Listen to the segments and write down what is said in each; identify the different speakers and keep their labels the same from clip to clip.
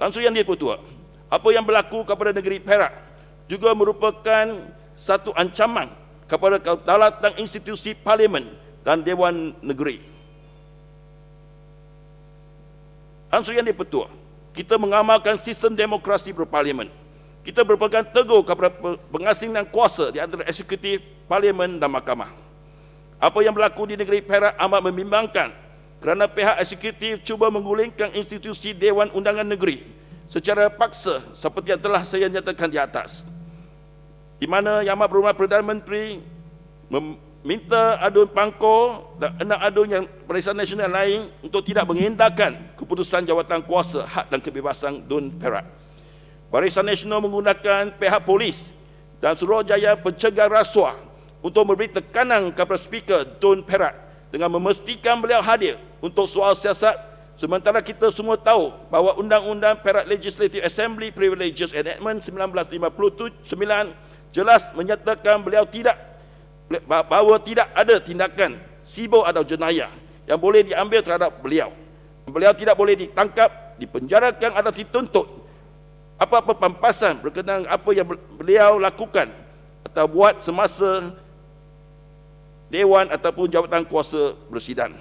Speaker 1: Langsung yang dia kutua. Apa yang berlaku kepada negeri Perak juga merupakan satu ancaman kepada kedaulatan institusi parlimen dan dewan negeri. Langsung yang dia petua. Kita mengamalkan sistem demokrasi berparlimen. Kita berpegang teguh kepada pengasingan kuasa di antara eksekutif, parlimen dan mahkamah. Apa yang berlaku di negeri Perak amat membimbangkan kerana pihak eksekutif cuba menggulingkan institusi Dewan Undangan Negeri secara paksa seperti yang telah saya nyatakan di atas. Di mana Yang Amat Berhormat Perdana Menteri meminta adun pangko dan enam adun yang perisian nasional lain untuk tidak mengindahkan keputusan jawatan kuasa hak dan kebebasan Dun Perak. Barisan Nasional menggunakan pihak polis dan Jaya pencegah rasuah untuk memberi tekanan kepada Speaker Dun Perak dengan memastikan beliau hadir untuk soal siasat sementara kita semua tahu bahawa undang-undang Perak Legislative Assembly Privileges Enactment 1959 jelas menyatakan beliau tidak bahawa tidak ada tindakan sibo atau jenayah yang boleh diambil terhadap beliau. Beliau tidak boleh ditangkap, dipenjarakan atau dituntut apa-apa pampasan berkenaan apa yang beliau lakukan atau buat semasa dewan ataupun jawatan kuasa bersidang.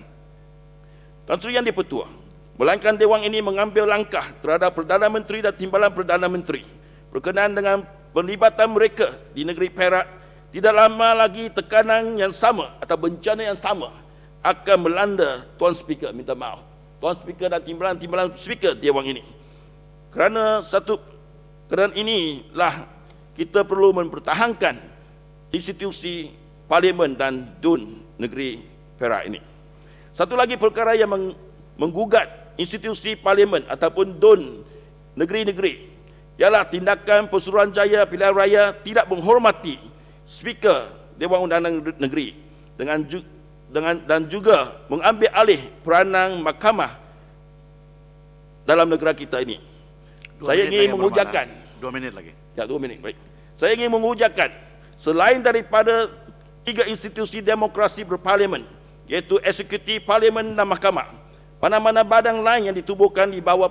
Speaker 1: Tan Sri Yang di-Pertua. Melainkan Dewan ini mengambil langkah terhadap Perdana Menteri dan Timbalan Perdana Menteri berkenaan dengan penglibatan mereka di negeri Perak tidak lama lagi tekanan yang sama atau bencana yang sama akan melanda Tuan Speaker, minta maaf. Tuan Speaker dan timbalan-timbalan Speaker Dewan ini. Kerana satu kerana inilah kita perlu mempertahankan institusi Parlimen dan DUN negeri Perak ini. Satu lagi perkara yang menggugat institusi parlimen ataupun DUN negeri-negeri ialah tindakan Pesuruhan Jaya Pilihan Raya tidak menghormati speaker Dewan Undangan Negeri dengan dengan dan juga mengambil alih peranan mahkamah dalam negara kita ini. Dua Saya ingin mengujakan ah. dua minit lagi. Ya, dua minit. Baik. Saya ingin mengujakan selain daripada tiga institusi demokrasi berparlimen, iaitu eksekutif parlimen dan mahkamah mana-mana badan lain yang ditubuhkan di bawah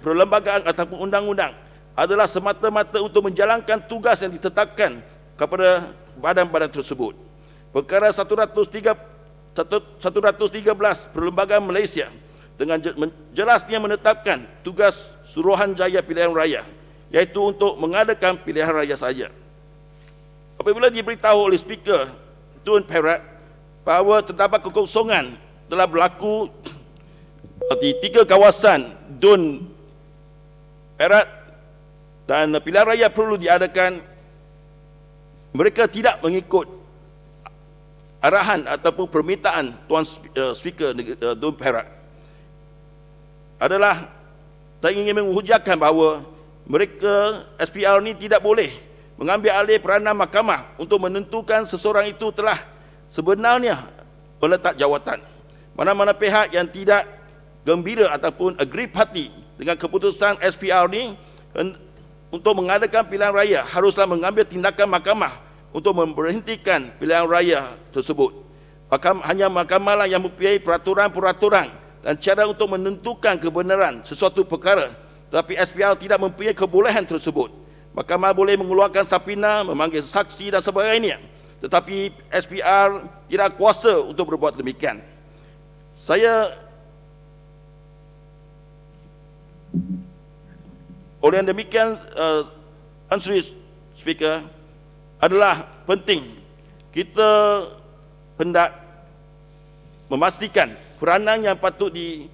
Speaker 1: perlembagaan ataupun undang-undang adalah semata-mata untuk menjalankan tugas yang ditetapkan kepada badan-badan tersebut perkara 103 113 perlembagaan Malaysia dengan jelasnya menetapkan tugas Suruhanjaya Pilihan Raya iaitu untuk mengadakan pilihan raya saja apabila diberitahu oleh speaker Tun Perak bahawa terdapat kekosongan telah berlaku di tiga kawasan Dun Erat dan pilihan raya perlu diadakan mereka tidak mengikut arahan ataupun permintaan Tuan eh, Speaker eh, Dun Perak adalah tak ingin menghujakan bahawa mereka SPR ini tidak boleh mengambil alih peranan mahkamah untuk menentukan seseorang itu telah sebenarnya peletak jawatan mana-mana pihak yang tidak gembira ataupun agree party dengan keputusan SPR ini untuk mengadakan pilihan raya haruslah mengambil tindakan mahkamah untuk memberhentikan pilihan raya tersebut. Mahkamah, hanya mahkamah lah yang mempunyai peraturan-peraturan dan cara untuk menentukan kebenaran sesuatu perkara tetapi SPR tidak mempunyai kebolehan tersebut. Mahkamah boleh mengeluarkan sapina, memanggil saksi dan sebagainya tetapi SPR tidak kuasa untuk berbuat demikian. Saya oleh demikian uh, eh, answer speaker adalah penting kita hendak memastikan peranan yang patut di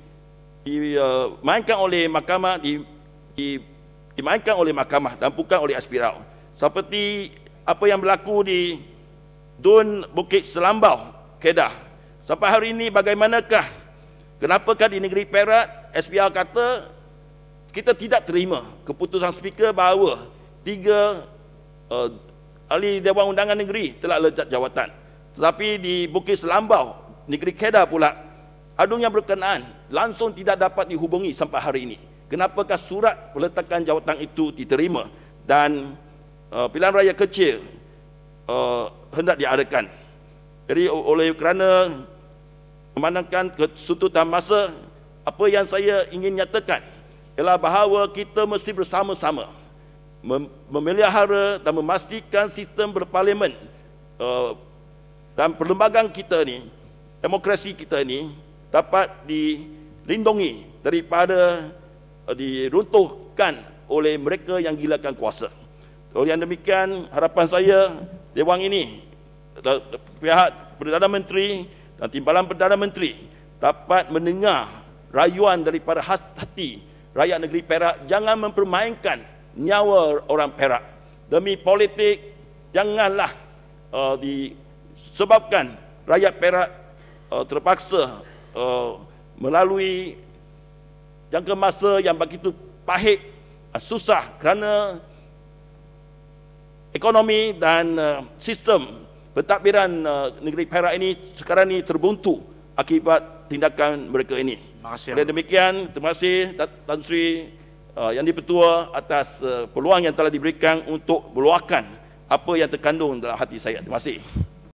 Speaker 1: dimainkan eh, oleh mahkamah di dimainkan oleh mahkamah dan bukan oleh aspirau seperti apa yang berlaku di Dun Bukit Selambau, Kedah. Sampai hari ini bagaimanakah? Kenapakah di negeri Perak, SPR kata kita tidak terima keputusan speaker bahawa tiga uh, ahli Dewan Undangan Negeri telah lejat jawatan. Tetapi di Bukit Selambau, negeri Kedah pula, adun yang berkenaan langsung tidak dapat dihubungi sampai hari ini. Kenapakah surat peletakan jawatan itu diterima? Dan uh, pilihan raya kecil uh, hendak diadakan. Jadi oleh kerana memandangkan kesututan masa, apa yang saya ingin nyatakan ialah bahawa kita mesti bersama-sama mem- memelihara dan memastikan sistem berparlimen uh, dan perlembagaan kita ini, demokrasi kita ini dapat dilindungi daripada uh, diruntuhkan oleh mereka yang gilakan kuasa. Oleh yang demikian, harapan saya Dewang ini pihak Perdana Menteri dan Timbalan Perdana Menteri dapat mendengar rayuan daripada hati rakyat negeri Perak jangan mempermainkan nyawa orang Perak demi politik janganlah uh, disebabkan rakyat Perak uh, terpaksa uh, melalui jangka masa yang begitu pahit uh, susah kerana ekonomi dan uh, sistem pentadbiran uh, negeri Perak ini sekarang ini terbuntu akibat tindakan mereka ini. Terima kasih. Oleh demikian, terima kasih Tan Sri uh, yang dipertua atas uh, peluang yang telah diberikan untuk meluahkan apa yang terkandung dalam hati saya. Terima kasih.